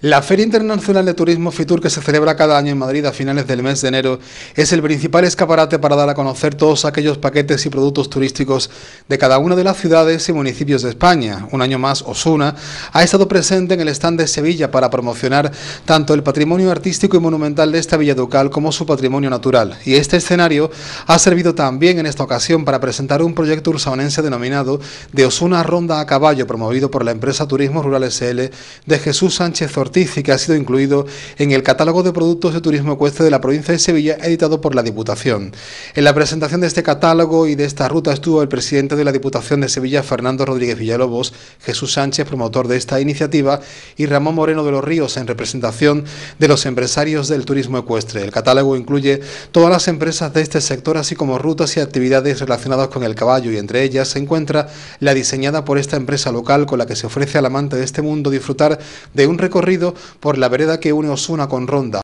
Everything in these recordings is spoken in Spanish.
La Feria Internacional de Turismo Fitur que se celebra cada año en Madrid a finales del mes de enero es el principal escaparate para dar a conocer todos aquellos paquetes y productos turísticos de cada una de las ciudades y municipios de España. Un año más, Osuna ha estado presente en el stand de Sevilla para promocionar tanto el patrimonio artístico y monumental de esta villa ducal como su patrimonio natural. Y este escenario ha servido también en esta ocasión para presentar un proyecto ursaonense denominado de Osuna Ronda a Caballo, promovido por la empresa Turismo Rural SL de Jesús Sánchez Ortega que ha sido incluido en el catálogo de productos de turismo ecuestre de la provincia de Sevilla editado por la Diputación. En la presentación de este catálogo y de esta ruta estuvo el presidente de la Diputación de Sevilla, Fernando Rodríguez Villalobos, Jesús Sánchez, promotor de esta iniciativa, y Ramón Moreno de los Ríos, en representación de los empresarios del turismo ecuestre. El catálogo incluye todas las empresas de este sector, así como rutas y actividades relacionadas con el caballo y entre ellas se encuentra la diseñada por esta empresa local con la que se ofrece al amante de este mundo disfrutar de un recorrido por la vereda que une Osuna con Ronda.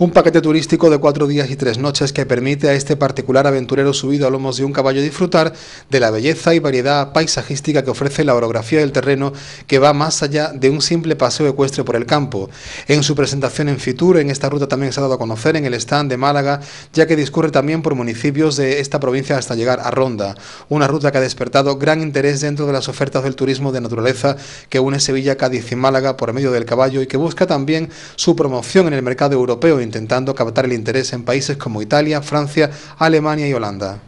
Un paquete turístico de cuatro días y tres noches que permite a este particular aventurero subido a lomos de un caballo disfrutar de la belleza y variedad paisajística que ofrece la orografía del terreno que va más allá de un simple paseo ecuestre por el campo. En su presentación en Fitur, en esta ruta también se ha dado a conocer en el stand de Málaga, ya que discurre también por municipios de esta provincia hasta llegar a Ronda. Una ruta que ha despertado gran interés dentro de las ofertas del turismo de naturaleza que une Sevilla, Cádiz y Málaga por medio del caballo y que busca también su promoción en el mercado europeo e intentando captar el interés en países como Italia, Francia, Alemania y Holanda.